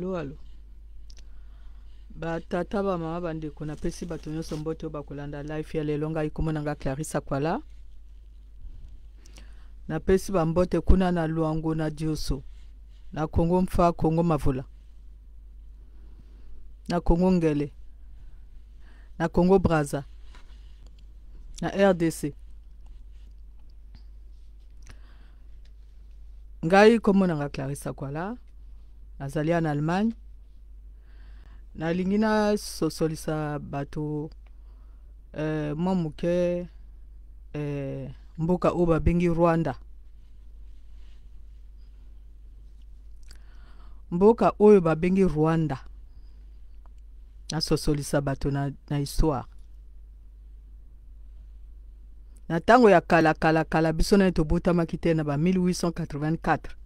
alo alo batata bamama bandeko napesi bato nyonso mbote oyo bakolanda life ya lelo ngai komona nga clarisse akwala napesi bambote kuna na lwango na dioso na kongo mfa kongo mavola na kongo ngele na kongo braza na rdc ngai komona nga clarisse akwala nazali ya na allemagne nalingi nasosolisa bato eh, mwa moke eh, mboka oyo babengi rwanda mboka oyo babengi rwanda nasosolisa bato na, na histoire na ntango ya kala kala kala biso nani tobotamaki te na ba 1884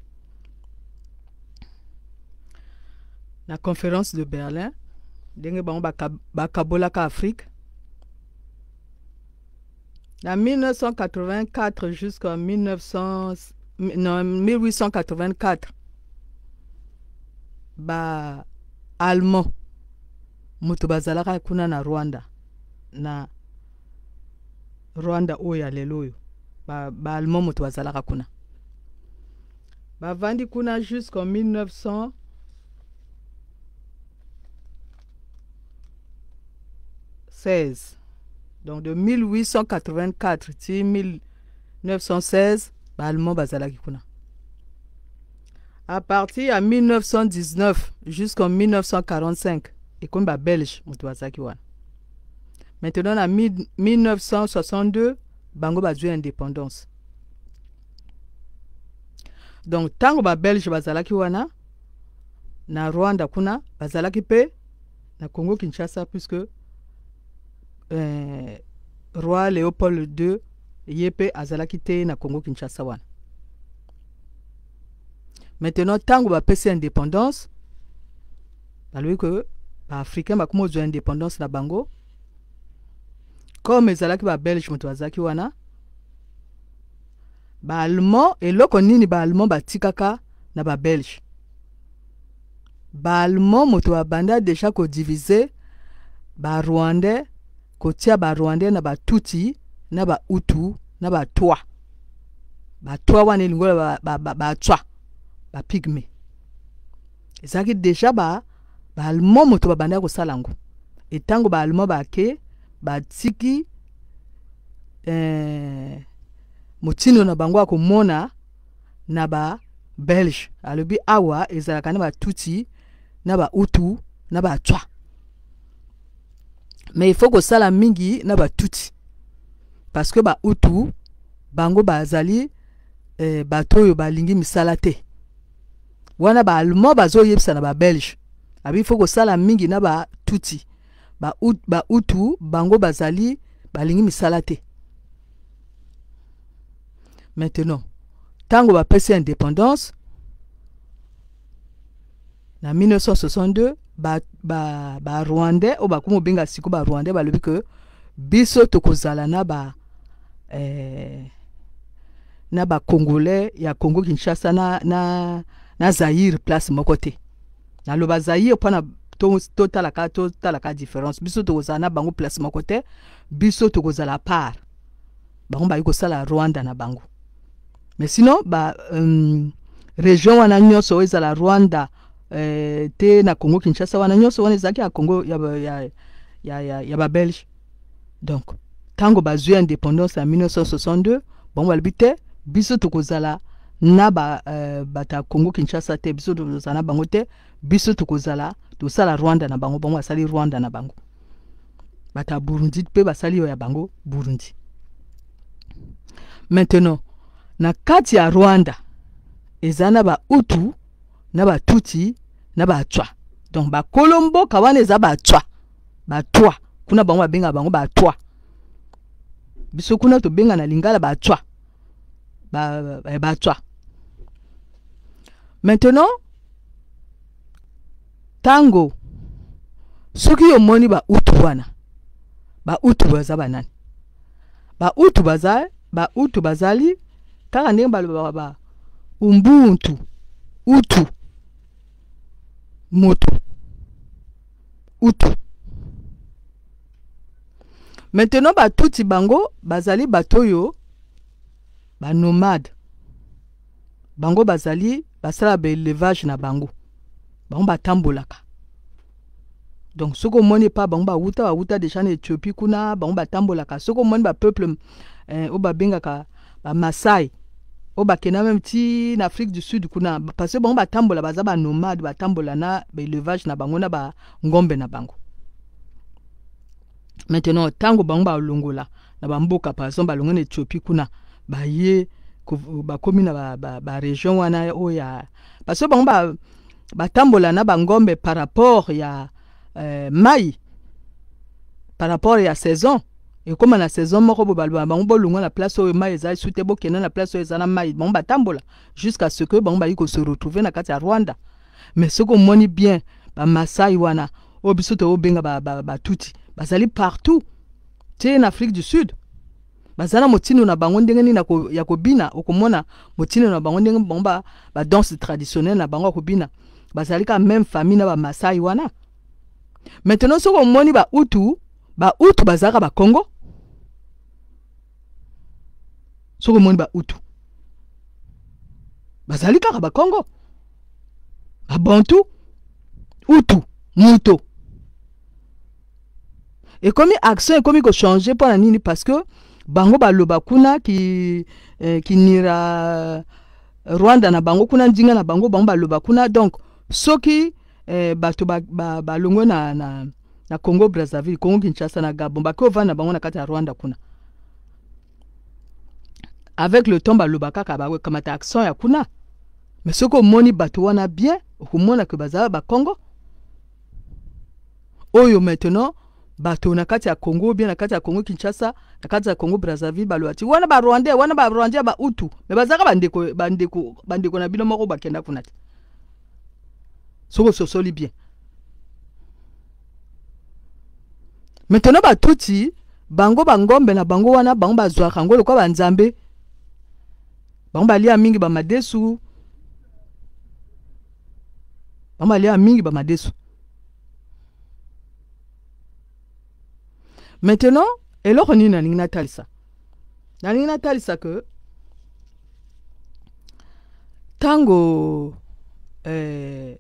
la conférence de berlin de bango bakabolaka afrique 1984 jusqu'en 1884 les Allemands kuna na rwanda na rwanda oyo ya allemand oyo ba moto bazalaka kuna vandi kuna jusqu'en 1900 Donc de 1884 à 1916, allemand Bazala kuna À partir de 1919 jusqu'en 1945, et comme belge, Maintenant, en 1962, Bango indépendance. Donc, tant que belge bazalaki wana, na Rwanda kuna, bazalaki pe, na Congo Kinshasa, puisque euh, roi Léopold ii Yep à azalaki na congo kinshasa wana maintenant va bapesi indépendance que que, indépendance na bango comme ezalaki babelge moto wana nini almo batikaka na moto abanda diviser, ba ruande. kotia barwandais na batuti na bautu na batwa batwa wana elingola batwa bapigme ezalaki deja baallemant moto babandaki kosala yango entango baallemant bake batiki eh, motindo na bango ya komona na babelge alobi awa ezalaka na batuti na bautu na batwa mais il faut la mingi na tout parce que bautu bango bazali eh, bato salate balingi misala te wana baallemant bazoyebisa na belge abi il faut la mingi na ba bautu ba bango bazali balingi misala te maintenant va passer indépendance na 1962 ba barwandais ba oyo bakomi kobenga siko barwandais balobi ke biso tokozala na ba eh, na bacongolais ya congo kinshasa na, na, na zaire place moko te naloba zaire mpona totalaka to totalaka to différence biso tokozala na bango place moko te biso tokozala part bango bayi kosala rwanda na bango mais sinon ba um, région wana nyonso oyo ezala rwanda Eh, te na congo kinshasa wana nyoso wana ya congo ya, ya, ya, ya, donc ntango bazwi indépendance en 1962 Bon balobi biso Tukozala, na ba, eh, bata congo kinshasa te biso tozala na bango te biso to sala rwanda na bango bango sali rwanda na bango Bata burundi pe basali yo ya bango burundi maintenant na kati rwanda Ezana ba utu na Tuti. Nabatwa donc bakolo kawane kawane zabatwa ba twa kuna bango benga bango batwa biso kuna benga na lingala ba twa. ba, ba, eh, ba, maintenant Tango soki omoni utu wana utu baza banani utu baza bautu bazali kaka ndenge baloba ba umbuntu utu moto utu maintenant batuti bango bazali bato oyo banomade bango bazali basala baélevage na bango bango batambolaka donc soki omoni mpa bango bawuta bawuta déjà na éthiopie kuna bango batambolaka soki omoni bapeuple oyo euh, eh, babengaka bamasai En afrique du sud kuna parce que bango batambola baza banomade batambola na na bangona ba ngombe na bango maintenant ntango bango balongola na bamboka par exemple balongo na éthiopie kuna baye bakomi na ba, ba wana oyo ya parce que bango batambola na bangombe par rapport ya euh, mai par rapport ya saison et comme la saison moko boye baloba bango bolongwa na place oyo mai eza esu te bokende na place oyo eza mai bango batambola jusqu'à ce que bango bali se retrouver na kati ya rwanda mais ce qu'on moni bien masai wana oyo biso toyobenga batuti ba, ba, bazali partout te en afrique du sud baza na motindo na bango ndenge ko ya kobina okomona motindo na bango ndenge ba danse traditionnelle na bango ko bina bazali ka même famille na masai wana maintenant ce qu'on utu ba utu bazaka ba kongo soki ba utu bazali kaka bakongo babontu utu muto ekomi action ekomi changer pendant nini parce que bango loba kuna ki, eh, nira eh, rwanda na bango kuna ndinga na bango bamba loba kuna donc soki eh, bato ba, ba na, na, na congo brazzaville congo kinshasa na gabon ba ko na bango na rwanda kuna avec le temps balobakaka bakamata action ya kuna me soki omoni bato wana bien okomonaka bazala bakongo oyo maintenant bato na kati ya congo bien na kati ya congo kinshasa na kati ya congo brazaville baloba ti wana barwandais wana barwandais bautu me bazalaka bandeko, bandeko, bandeko na bino moko bakenda kuna te soki bien maintenant batuti bango bangombe na bango wana bango bazwaka yango lokwa banzambe bango balia mingi bamadesu bango à mingi bamadesu maintenant eloko nini nalingi natalisa nalingi natalisa ke euh,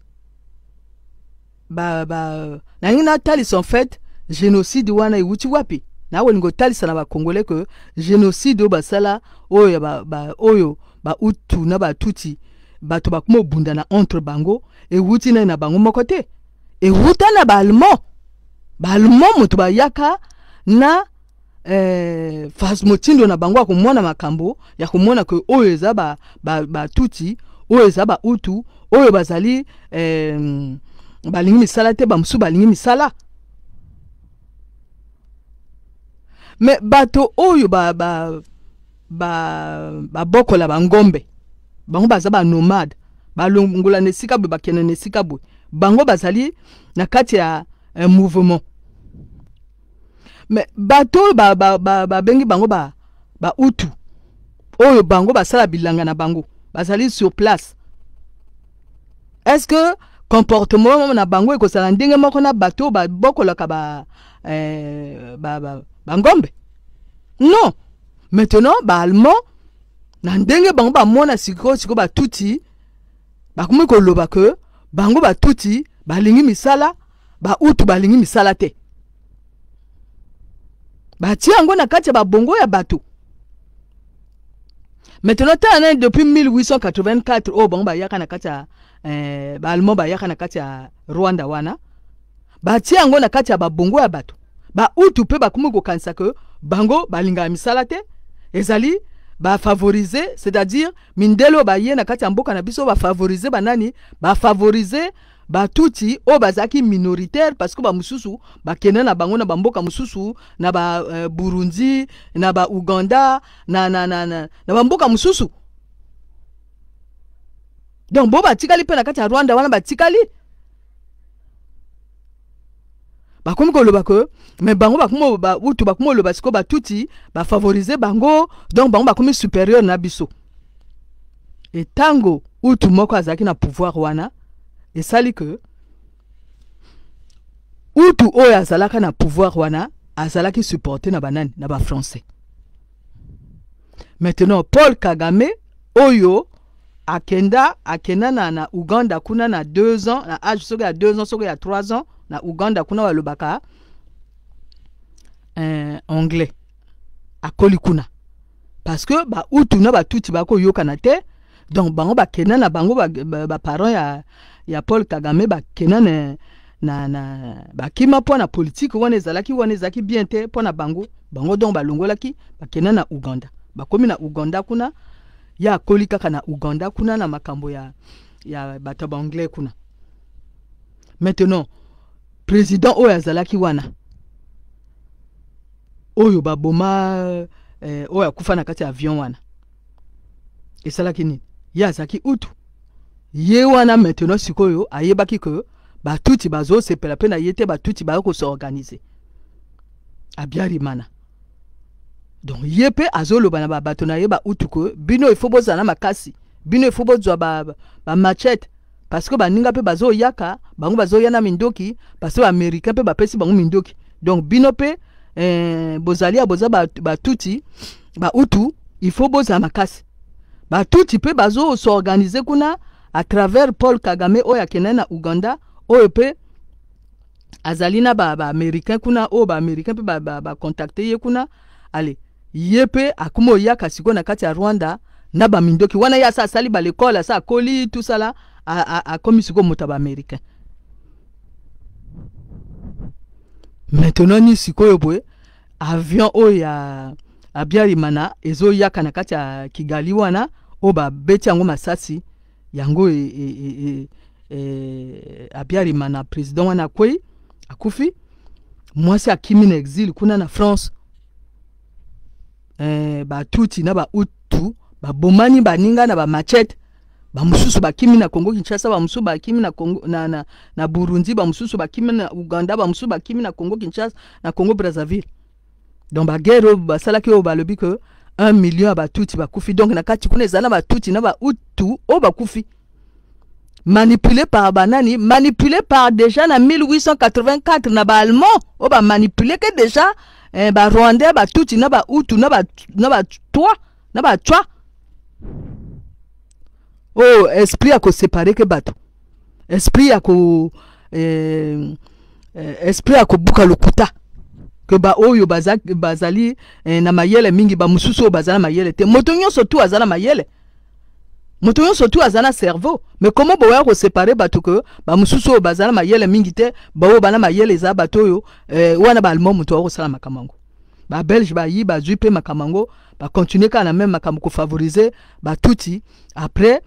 en fait génocide wana ewuti wapi naaweli kotalisa na bakongole ke génocide oyo basala oyo ba, oyo bautu na batuti bato bakoma obundana entre bango ewuti nai na bango moko te ewuta na baallemant baallemant moto bayaka na eh, motindo na bango ya komona makambo ya komona ke oyo eza batuti oyo eza bautu oyo bazali eh, balingi misala te bamosusu balingi misala mais bato oyo ba ba, ba, ba bangombe bango baza nomade balongola ba esika boye bakenda bango bazali na kati eh, mouvement mais bato ba ba ba, ba, bengi bango ba ba oyo bango basala bilanga na bango bazali sur place est-ce que comportement na bango ekosala ndenge moko na bato ba, eh, ba, ba, ba bangombe non maintenant baallemand na ndenge bango bamona sikoyo sikoyo batuti bakomi koloba ke bango batuti balingi misala bautu balingi misala te batie yango na kati ya babongo ya bato maintenant tala nani depuis 1884 oyo bango bayaka na kati ya eh, baallemand bayaka na kati ya rwanda wana batie yango na kati ya babongo ya bato bautu mpe bakomi kokanisa ke bango balingaka misala te ezali bafavorize c'est-à-dire mindele oyo baye na kati ya mboka na biso oyo bafavorize banani bafavorize batuti oyo bazalaki minoritaire parce que bamosusu bakende na bango na bamboka mosusu na baburundi euh, na bauganda na, na, na, na, na bamboka mosusu donc bo batikali mpe na kati ya rwanda wana batikali bakomi koloba mais bango bakomi bautu bakomi ba sikoyo ba favoriser bango donc bango bakomi supérieur na biso entango utu moko azaki na pouvoir wana esali Salique, utu oyo azalaka na pouvoir wana azalaki supporte na banani na ba français maintenant paul kagame oyo akenda akenana na, uganda kuna na 2 ans na age soki ya 2 ans soki ya trois ans na uganda kuna balobaka eh, anglais akoli kuna parce que bautu na batuti bakoyokana te donc bango bakenda na bango baparent ya, ya paul kagame bakenda na, na, na bakima mpo na politike wana ezalaki wana ezalaki bien te mpo na bango bango donc balongolaki bakenda na uganda bakomi na uganda kuna ye akoli kaka na uganda kuna na makambo ya, ya bato ya baanglais kuna maintenant président oyo azalaki wana oyo baboma eh, oyo akufa na kati ya avion wana esalaki nini ye azalaki utu ye wana maintenant sikoyo ayebaki ke batuti bazosepela mpe na ye te batuti baye kosorganize abiarimana donc ye mpe azoloba na babato na ye bautu ke bino ifo bozala na makasi bino ifo bozwa bamachete ba, ba parce que baninga pe bazoyaka bango bazoya na mindoki parce que pe ba bapesi bango mindoki donc binope, euh bozali ya boza batuti ba utu il faut bozala makasi batuti bazo bazosorganize kuna à travers paul kagame oyo na uganda o pe azalina ba ba kuna o ba américain pe ba, ba ye kuna ale ye akumo yaka oyaka sikoyo kati ya rwanda na mindoki, wana yasa sali asali balekole tout ça là akomisi k'omutu abaamericain maintenant nini sikoyo boye avion oyo ya abiarimana na ezoyaka na kati ya kigali wana oyo babeti yango masasi yango e, e, e, e, e abiarima na président wana akwei akufi mwasi akimi na exil kuna na france e, eh, batuti na bautu babomani baninga na bamachete bamususu bakimi na Congo Kinshasa bamususu bakimi na Congo na, na, na Burundi bamususu bakimi na Uganda bamususu bakimi na Congo Kinshasa na Congo Brazzaville donc bagero oyo basalaki ba balobi ke 1 million abatuti ba kufi donc na kati kuna ezala batuti na bautu oyo bakufi manipulé par banani manipulé par déjà na 1884 na ba baallemand manipulé bamanipuleke déjà eh, barwandais batuti na utu na ba na Toa oh esprit ya kosepareke bato esprit a ko Euh, eh, esprit esprit ya kobuka lokuta ke baoyo bazali eh, na mayele mingi ba bazali mayele te moto nyonso tu aza mayele moto nyonso azana aza Mais cerveau mais comment boya kosepare bato ke ba oyo baza bazala mayele mingi te bana mayele eza eh, wana moto salama kamango babelge bayi bazwi mpe makambo yango bakontinue kaka na meme makambo ba touti. après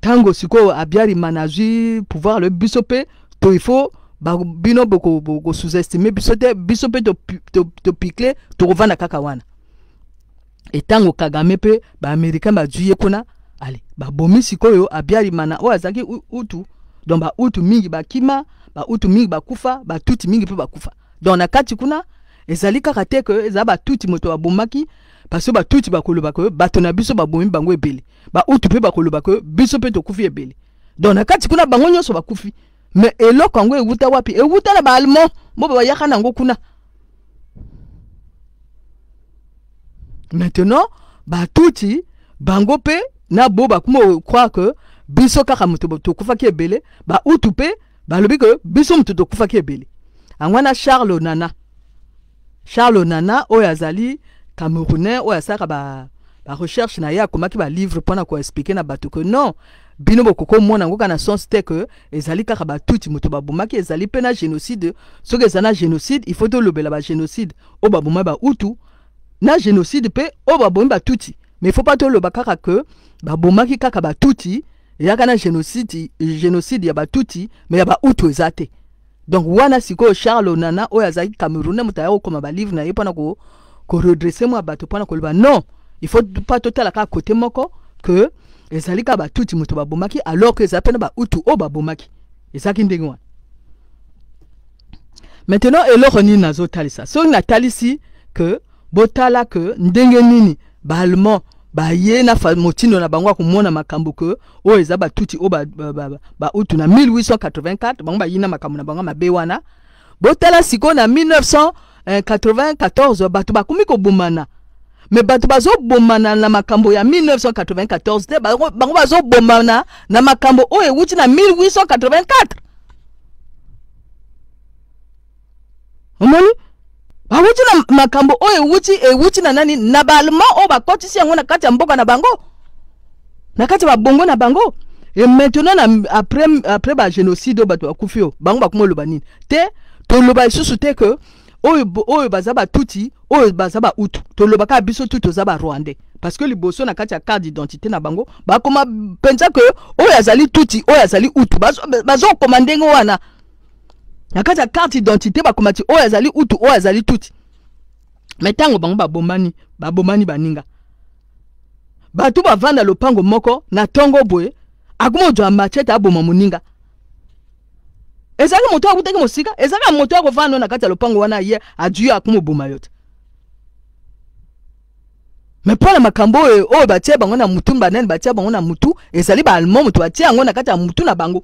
tango siko abiarimana azwi pouvoir le biso il to ba bino bokosous-estime biso te biso mpe topikle tokovanda kaka wana tango kagame mpe baaméricain bazwi ye kuna ale babomi sikoyo abiarimana oyo azalaki utu donc utu mingi bakima utu mingi bakufa batuti mingi mpe bakufa donc na kati kuna ezali kaka te ke eza batuti moto abomaki parce que batuti bakoloba ke bato na biso babomi bango ba bautu mpe bakoloba ke biso mpe tokufi ebele donc na kati kuna bango nyonso bakufi me eloko yango ewuta wapi ewuta na mo ba bayaka na yango kuna maintenant ba bango mpe na bo bakoma okroa ke biso kaka moto tokufaki ebele bautu ba balobi ke biso moto tokufaki ebele yango wana charles Nana charles Nana, oyazali yazali, camerounais oyo ba, ba recherche na ya ba livre pona ko expliquer na bato que non bino bokokomona mona ngoka na sens te ka ezali kaka batuti moto babomaki ezali pe na génocide so ezali na génocide il faut tolobela ba oyo ba bautu na génocide pe o ba babomi batuti mais faut pas toloba kaka ke babomaki kaka ba eyaka yakana génocide génocide ya batuti me ya ba utu te donc wana siko charles onana oyo azalaki camerounais moto aya kokoma balivre na ye mpona koredresse ko mwa bato ko koloba non il faut pas total kaka kote moko que ezali tout muto ba bomaki alors que ba utu o ba bomaki babomaki ça qui wana maintenant nazo nini nazotalisa soki natalisi ke botala ke ndenge nini baallemant baye na motindo na bango akomona makambo ke oyo eza batuti oyo bautu ba, ba, ba, na 1884 bango bayina makambo na bango mabe wana botala sikoyo na 1994 bato bakómi kobomana me bato bazobomana na makambo ya 1994 te bango bazobomana na makambo oyo ewuti na 1884 omoni awuti na makambo oyo ewuti ewuti na nani na baallemant oyo bakɔtisi yango na kati ya mboka na bango na kati ya babongo na bango e maintenant na après, après bagénocide oyo bato bakufi oyo bango bakoma oloba nini te toloba lisusu te ke oyo oyo baza batuti oyo baza bautu tolobaka biso tu toza barwandais parce que liboso na kati ya carte d'identité na bango bakoma mpenza ke oyo azali tuti oyo azali utu bazokoma ndenge wana na kati ya carte identité bakoma ti oyo azali utu oyo azali tuti me ntango bango babombani babombani baninga bato bavanda lopango moko na ntongo boye akoma ozwa machete aboma moninga ezalaki moto oyo mosika ezalaki moto akovanda na kati ya lopango wana ye aduyo akoma oboma yo te me mpo na makambo oyo oyo batie bango na mutu banene batie bango na mutu ezali baallemant moto batie yango na kati ya mutu na bango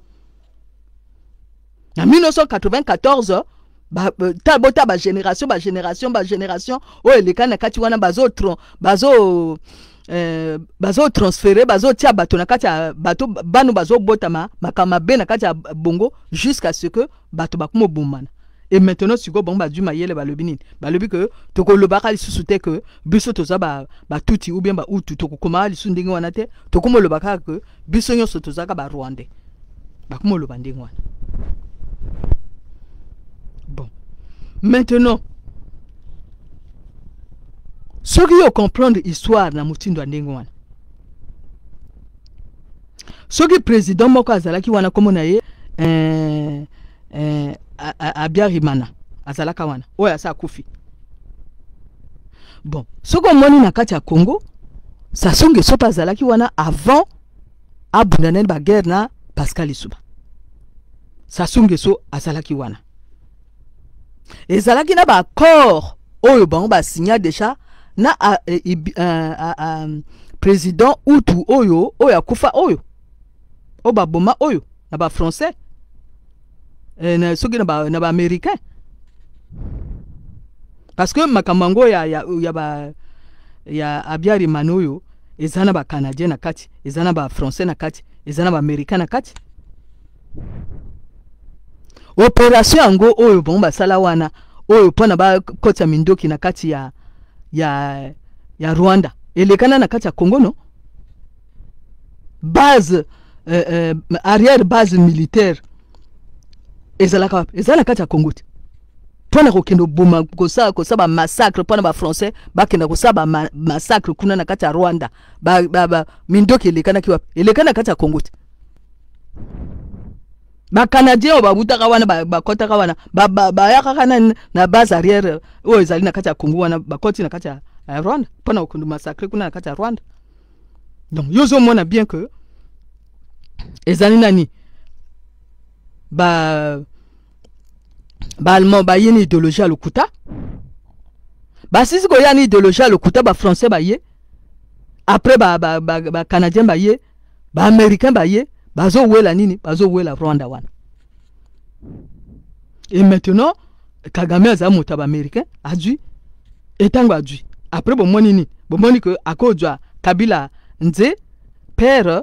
En 1994 euh, ta bota génération génération kati wana bazo euh, transféré, bazotia bato na bato bano bazo botama, mabe na kati bongo jusqu'à ce que bato maintenant sikoyo go mayele que balobi te biso to batuti ba ou bien ba wana te biso ba maintenant soki yo comprendre histoire na mutindo de ndenge wana soki président moko azalaki wana komo na ye euh eh, eh abiarimana azalaka wana oyo sa kufi. bon soko moni na kati Kongo, congo so sopa azalaki wana avant abunda ba guerre na pascal isuba so azalaki wana ezalaki na baaccord oyo bango signa deja na a, e, e a, a, a, président utu oyo oyo akufa oyo oyo baboma oyo na bafrançais e, soki na américain parce que makambo ya, ya, ya, ba, ya abiari mane eza na canadien na kati eza na français na kati eza na américain na kati operation yango oyo bango basala wana oyo mpona bakɔtia mindoki na kati ya, ya, ya rwanda elekana na kati ya congo no base euh, euh, arrière base militaire ezalaka wapi ezala na kati ya congo te mpona kokende oboma kosala kosala bamassacre mpona bafrançais bakenda kosala bamassacre kuna na kati ya rwanda ba, ba, ba, mindoki elekanaki wapi elekana na kati ya congo te Les Canadiens ont wana ba ba kawana kana na base arrière na kacha congo wana na kacha rwanda pana kokundu massacre kuna na rwanda donc yo mona bien que ba nani ba baallemand idéologie lokuta si goyani na idéologie lokuta ba baye après ba ba, ba, ba, ba baye ba baye bazowela nini bazowela rwanda wana e maintenant kagame aza moto ya baaméricain azwi e ntango azwi après bomoni nini bomoni ke akozwa kabila nze pere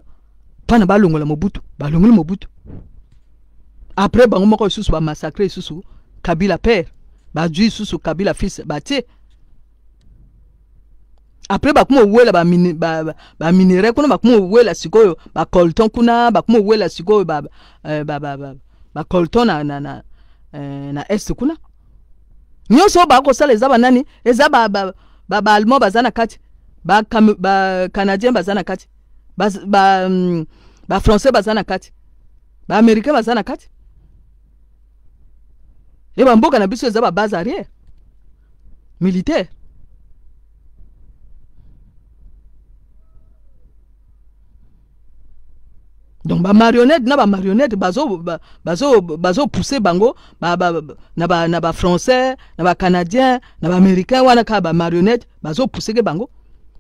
mpana balongola mobutu balongoli mobutu après bango moko lisusu bamassacre lisusu kabila pere bazwi lisusu kabila fils batie après bakómi owela baminere kuna bakómi owela sikoyo bacolton kuna bakómi owela sikoyo bacolton na, na, na, euh, na est kuna nyonso oyo bakosala eza banani eza baallemant baza na kati bacanadien baza na kati bafrançais mm, baza na kati baaméricain baza na kati e eh, bamboka na biso eza babase arrière militaire donc marionnette, na bamarionete marionnette, bazo, bazo bango ba, ba, ba, na canadien, na bacanadien na baaméricain wana bazo pousser ke bango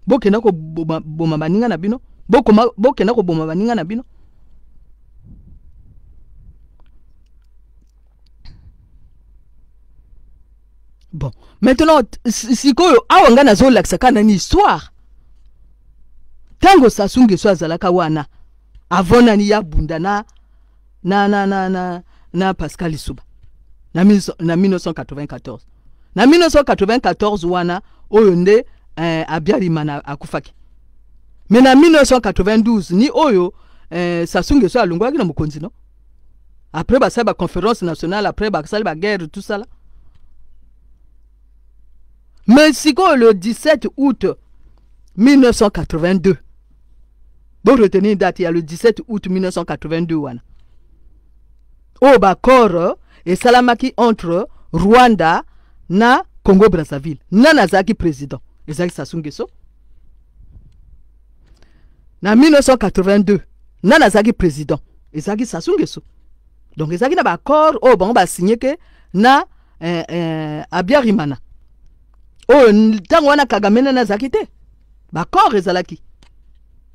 ko boma baninga na bino ko boma baninga na bino bon maintenant sikoyo awa ngai nazolakisa kaka nani histoire sasunge so azalaka wana avant ya bunda na, na, na, na, na, pascal Isuba. na, 1994 na 1994 wana oyo nde eh, abiarimana akufaki me na 1992 ni oyo eh, sasu ngeso no après la conférence nationale après la guerre, tout ça mais si le 17 août 1982 vous retenez date, il y a le 17 août 1982. Obakoro et Salamaki entre Rwanda na Congo Brazzaville. Nanazaki président. Ezaki Sassou Nguesso. Na 1982, nanazaki président. Ezaki Sassou Donc ezaki na bakor oh, on va bah, signer que na eh, eh, abiarimana on oh, a Kagamena na nani a te bakor ezalaki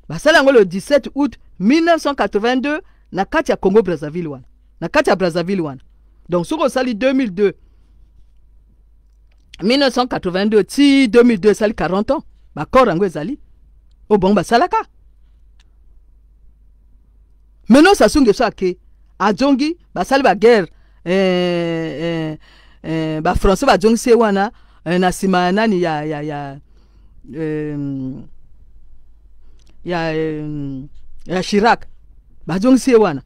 le 17 août 1982 na kati congo brazzaville wana na kati brazzaville donc soki Sali 2002 1982 ti 2002 sali 40 ans bacor yango ezali oyo bon basalaka maintenant ça que ake azongi basali baguerre eh, eh, eh, bafrançais bazongisi ye wana eh, na nsima nani ya, ya, ya eh, ya, a eh, ya shirak wana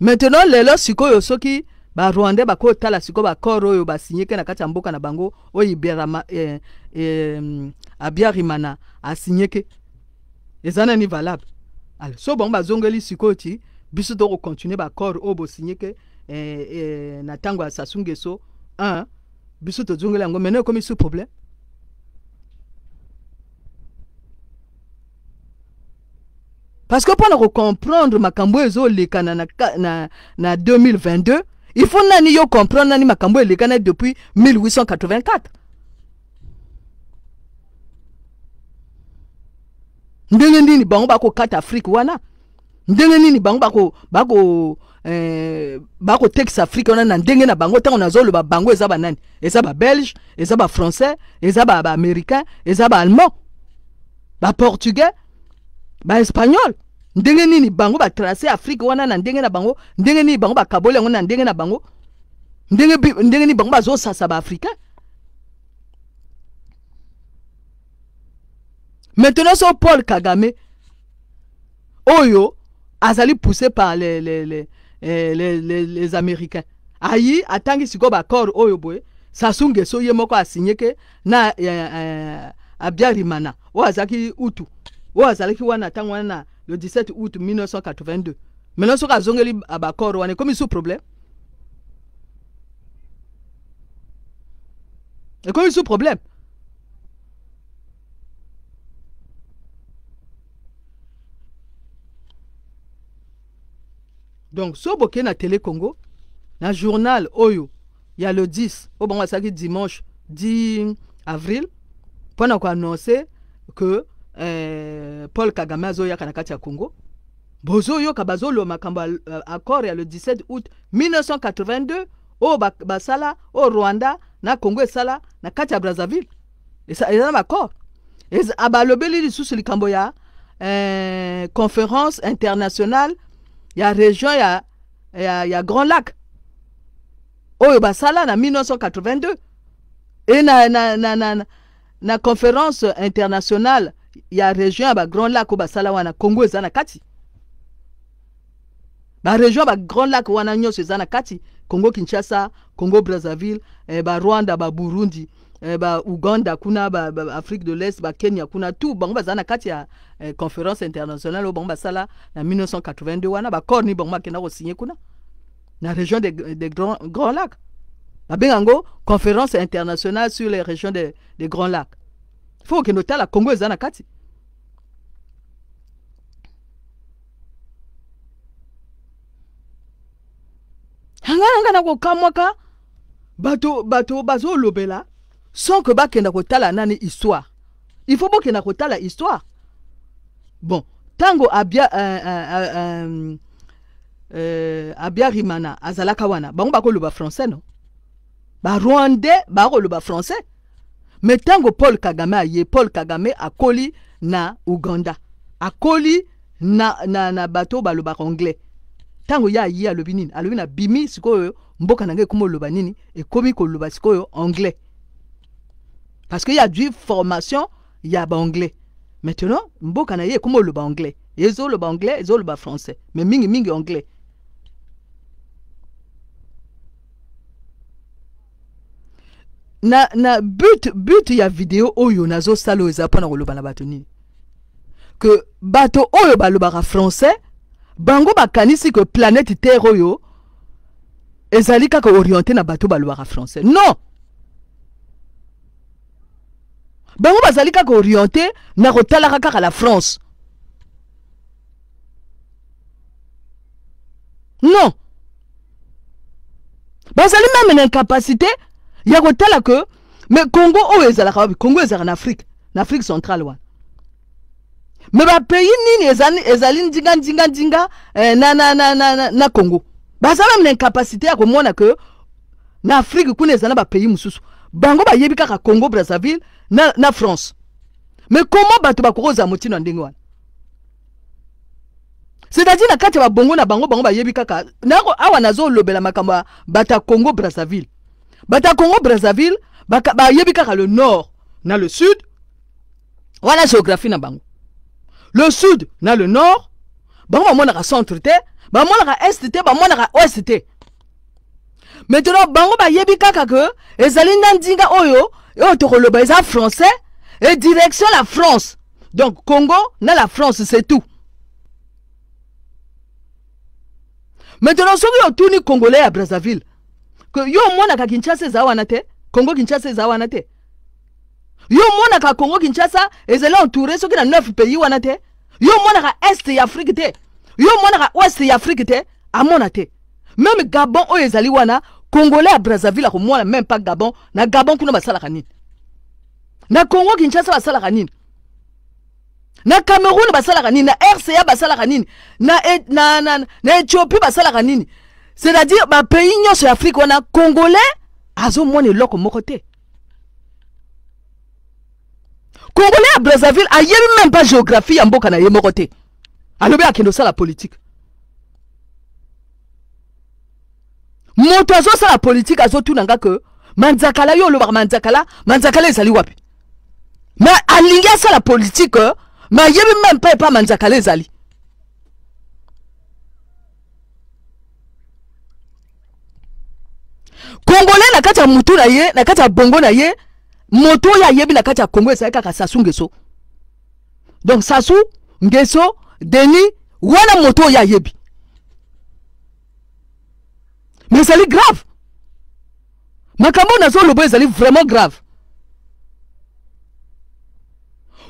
maintenant lelo sikoyo soki ba bakoyo tala ba bakore oyo ba ke na kati mboka na bango oyo rimana eh, eh, abiarimana a sinyeke ezana ni valable al so bango bazongeli sikoti, ti biso ba bakore oyo coro sinyeke eh, eh, na tango a sasungeso 1 biso maintenant komi problème Parce parceke mpona kocomprendre comprendre ma ezolekana na, na, na 2022 il faut nani yo comprendre nani makambo le elekana depuis 1884 ndenge nini bango kat Afrique wana ndenge nini bango bako, bako bako eh, bakotekisa Afrique wana ndenge na bango zo le bango ezaba nani Ezaba belge ezaba français ezaba américain ezaba allemand baallemand portugais Espagnol, ndenge nini bango batrace Afrique wana na ndenge na bango ndenge nini bango bakaboli yango na ndenge na bango ndenge, ndenge nini bango bazosasa baafrikain maintenant so paul kagame oyo azali poussé par les, les, les, eh, les, les, les américains ayi atangi sikoyo bacor oyo boye sasungeso ye moko asinyeke na eh, eh, abiarimana oyo azalaki utu Wa azalaki wana ntango wana le 17 août 1982 maintenant soki azongeli abakore wana ekomi su problème ekomi su problème donc so bokei na télé congo dans le journal oyo il y a le 10 oyo bango dimanche 10 avril mpo na que eh, paul kagame azoyaka na kati ya congo bozoyoka bazoloba makambo accord eh, ya le 17 août 1982 oyo basala oyo oh, rwanda na congo esala na kati ya brazzaville eza na baccord abalobeli ah, lisusu likambo ya eh, conférence internationale ya région ya, ya, grand lac oyo basala na 1982 et na, na, na, na, na conférence internationale ya region ya grand lac ba sala wana congo eza na kati région ba grand lac wana nyonso eza na kati congo kinshasa congo brazzaville eh, burundi Burundi, eh, Uganda, kuna ba, ba, de l'est Kenya, kuna tout bango baza na kati ya eh, conférence internationale au bango sala na 1982 wana bacor nini bango bakenda kosinye kuna na région des grands grand, grand lac conférence internationale sur les régions des de grands lacs que nous la kongo est na kati yanga nanga na kokamwaka bato bato lobela sans ke bakenda kotala nani histoire il faut bokenda kotala histoire bon tango abia euh, euh, euh, abia uh, euh, um, uh, abiarimana azalaka wana bango Ba français ba barwandais bakoloba français me paul kagame yé paul kagame a coli na uganda coli na, na, na bato baloba anglais ya ye aye alobi a alobi na bimi sikoyo mboka na ngai lobanini, et nini ko koloba sikoyo anglais parce que a du formation ya anglais maintenant mboka na ye ekómi oloba anglais ezoloba anglais ezoloba français mingi mingi anglais na, na but, but ya video oyo salo eza mpona koloba na bato nini ke bato oyo balobaka français bango bakanisi ke planète terre yo ezali ko orienté na bato balobaka français non bango bazalika ko orienté na kotala kaka la france non bazali même na incapacité il y a un congo est ezalaka congo est en Afrique, en Afrique centrale Mais le pays nini ezali, ezali ndinga ndinga ndinga eh, na, na, na, na, na, congo baza na incapacité à komona ke na Afrique bango yebika congo brazzaville na, na france Mais comment bato c'est-à-dire na kati ya Bongo na bango bango ka kaka awa sont lobela makamba bato congo brazzaville Bata congo brazzaville bayebi kaka le nord na le sud wana géographie na bango le sud na le nord bango bamonaka centre te ka est te bamonaka ouest te maintenant bango yebika kaka ke ezali ndinga oyo oyo tokoloba eza français e direction la france donc congo na la france c'est tout maintenant soki ni congolais à brazzaville yo omona ka kinshasa eza wana te kongo kinshasa eza wana te yo omonaka congo kinshasa ezali entouré soki na 9 pays wana te yo omonaka est ya afrike te yo omonaka ouest ya afrike te amona te meme gabon oyo ezali wana congolais ya brazzaville akomona meme pas gabon na gabon kuna basalaka nini na congo kinshasa basalaka nini na cameroun basalaka nini na rca basalaka nini na, e, na, na, na ethiopie basalaka nini c'est-à-dire ma bapeyi sur l'Afrique, on a congolais azomona eloko moko te congolais à brazzaville ah, a ayebi même pas géographie kana mboka na ye moko la alobi akende osala la moto politique, azo tout nanga que manzakala yo olobaka manzakala manzakala ezali wapi ma ça la politique, euh, ma ayebi même pas epa manzakala ezali congolais na kati ya mutu na ye na ya bongo na ye moto ya yebi na kati ya kaka sasu ngeso donc sasu ngeso deni wana moto ya yebi. mais ezali grave makambo oyo nazoloba ezali vraiment grave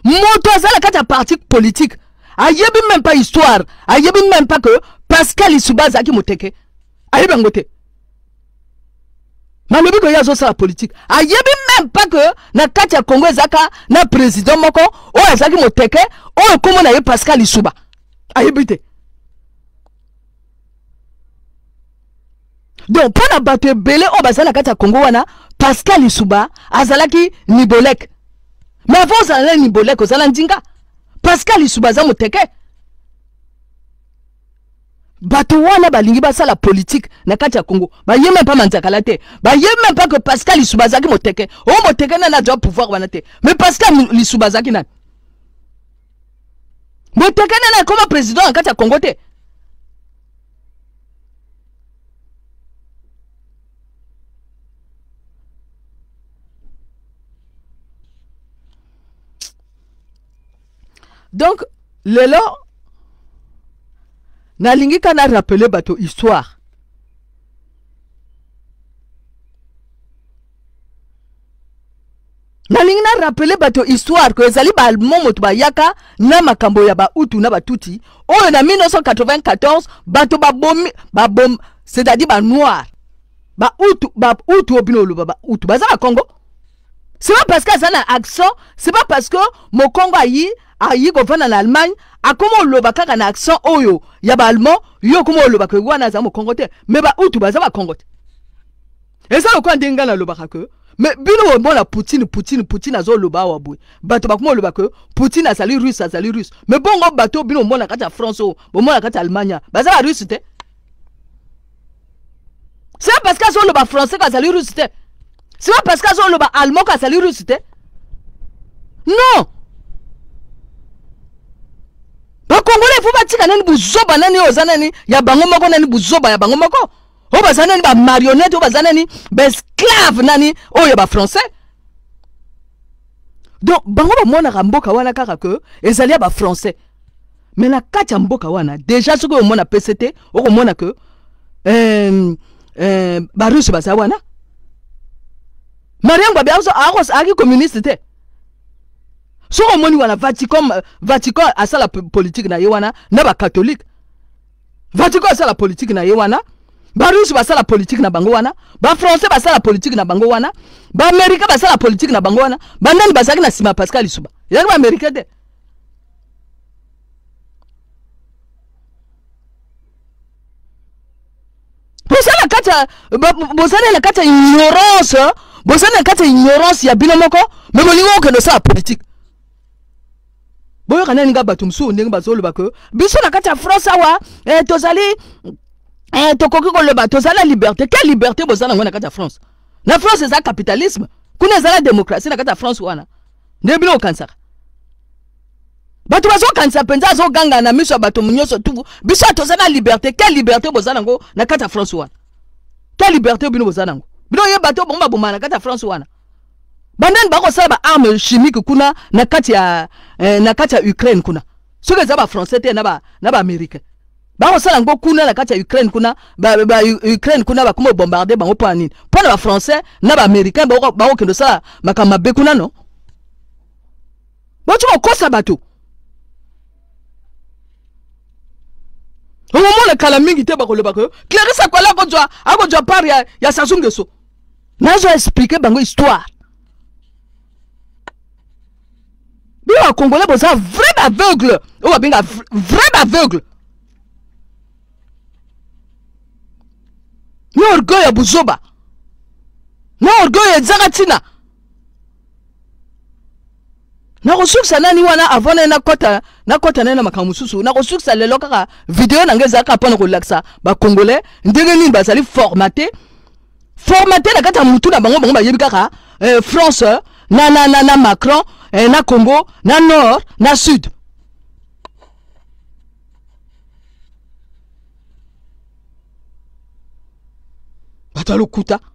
moto azala la parti politique ayebi même pas histoire ayebi même pas que pascal Isubaza ki moteke ayebi yango nalobi koye azosala politike ayebi meme mpa ke na kati ya kongo ezalaka na président moko oyo azalaki moteke oyo nkombo na ye pascal lisuba ayebi te donc mpo na bato ebele oyo bazali na kati ya kongo wana pascal lisuba azalaki nibolek me avo ozala na nibolek ozala ndinga pascal lisuba aza moteke bato wana balingi basala na kati ya congo pa manzakala te pascal moteke o oh, moteke na job pouvoir wana mais pascal lisubazaki n'a. na moteke président na kati donc nalingi kana rappele bato histoire nalingi na rappele bato histoire ko ezali bamo ba bayaka na makambo ya utu na batuti oyo na 1994 bato ba babom c'est-à-dire Ba utu ba utu ba ba utu baza Congo. c'est pas parce que ça na action c'est pas parce que Congo yi ayi kovanda na allemagne akoma oloba kaka na accent oyo ya Allemand yo okoma olobaka ke za aza mokongo te me bautu baza bakongo te eza lokola ndenge ngai nalobaka ke me bino à poutine poutine poutine azoloba ba boye bato bakoma oloba ke poutine sali russe sali russe me bongo bato bino mona kati ya france oyo bomona kati ya allemagne baza Russe te c'est pas parce qu'azoloba français sali russe te c'est pas parce bas allemand sali russe te non bakongole mpo batika nani buzoba nani oyo oza nani ya bango moko nani buzoba ya bango moko oyo baza nani bamarionete oyo baza nani baesclave nani oyo ya bafrançais donc bango bamonaka mboka wana kaka ke ezali ya bafrançais me na kati ya mboka wana déjà soki omona pese te okomona ke eh, eh, barusse baza wana mariango abe aki communiste te soko omoni wana vatican vatican asala politike na ye wana na bakatholike vatican asala politike na ye wana barusi basala politike na bango wana bafrançais basala politike na bango wana baamérikain basala politike na bango wana bandani bazalaki na nsima pascal lisuba ezalaki baamérikain te bozali kati ya bozali na kati ya ignorance bozali na kati ya ignorance ya bino moko me bolingi okende osala politike boyo kana nga bato mosusu ndenge bazoloba ke biso na kati ya france awa eh, tozali eh, tokoki koloba tozali na liberté quelle liberté bozala yango na kati ya france na france za capitalisme kuna ezala démocratie na kati ya france wana nde bino okanisaka kansa penza zo ganga na miso ya bato nyonso tu biso toza liberté quelle liberté boza ngo na kati ya france wana quelle liberté bino boza nango bino ye bato bomba bomana kata kati ya france wana bandani bakosala ba arme chimique kuna na kati ya eh, na kati ya ukraine kuna soki eza bafrançais te na baaméricain ba bakosala ngo kuna na kati ya ukraine kuna ba, ba, ukraine kuna bakoma bombarde bango mpona nini mpona bafrançais na baaméricain bakokende osala makambo mabe kuna no bauti kokosa bato omomona kala mingi te bakolobaka yo clarisse akola akozwa part ya, ya sasungeso nazwa explike bango histoire Congolais bacongolais boza vrai baveugle Oh, vrai aveugle. ni orgueil ya bozoba na orgueil ezaka Na nakosukisa wana avant na kota na kota na na lelo kaka video na ngai ezalaka mpona ba bacongolais ndenge formate formate na bango bango eh, france na, na, na macron eh, na Congo na nord na sud bato Kouta.